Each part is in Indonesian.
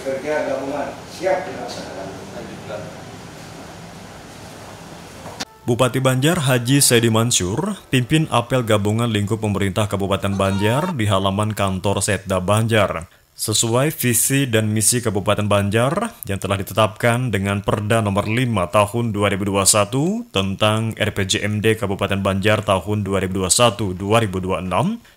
kerja gabungan siap dilaksanakan. Bupati Banjar Haji Sedi Mansur pimpin apel gabungan lingkup pemerintah Kabupaten Banjar di halaman kantor Setda Banjar sesuai visi dan misi Kabupaten Banjar yang telah ditetapkan dengan Perda Nomor 5 Tahun 2021 tentang RPJMD Kabupaten Banjar tahun 2021-2026,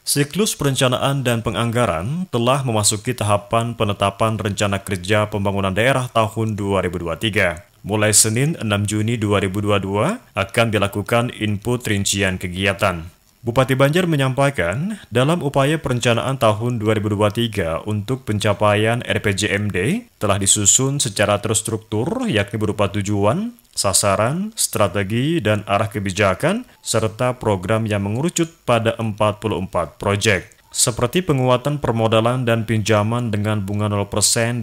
siklus perencanaan dan penganggaran telah memasuki tahapan penetapan rencana kerja pembangunan daerah tahun 2023. Mulai Senin 6 Juni 2022 akan dilakukan input rincian kegiatan. Bupati Banjar menyampaikan, dalam upaya perencanaan tahun 2023 untuk pencapaian RPJMD telah disusun secara terstruktur yakni berupa tujuan, sasaran, strategi, dan arah kebijakan, serta program yang mengerucut pada 44 proyek seperti penguatan permodalan dan pinjaman dengan bunga 0%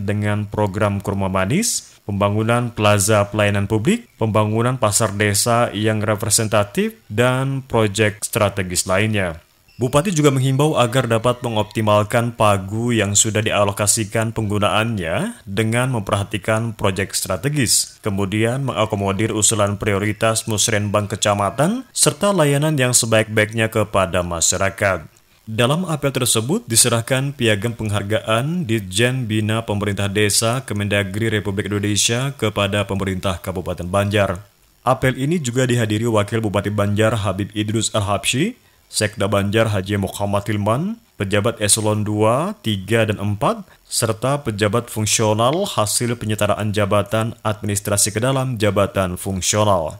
dengan program kurma manis, pembangunan plaza pelayanan publik, pembangunan pasar desa yang representatif, dan proyek strategis lainnya. Bupati juga menghimbau agar dapat mengoptimalkan pagu yang sudah dialokasikan penggunaannya dengan memperhatikan proyek strategis, kemudian mengakomodir usulan prioritas musrenbang kecamatan, serta layanan yang sebaik-baiknya kepada masyarakat. Dalam apel tersebut diserahkan piagam penghargaan di Jen Bina Pemerintah Desa Kemendagri Republik Indonesia kepada pemerintah Kabupaten Banjar. Apel ini juga dihadiri Wakil Bupati Banjar Habib Idrus Al-Habsyi, Sekda Banjar Haji Muhammad Hilman, pejabat eselon 2, 3, dan 4, serta pejabat fungsional hasil penyetaraan jabatan administrasi ke dalam jabatan fungsional.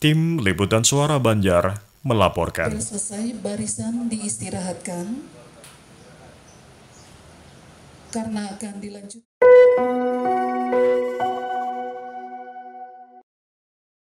Tim Liputan Suara Banjar melaporkan. Sudah selesai barisan diistirahatkan karena akan dilanjutkan.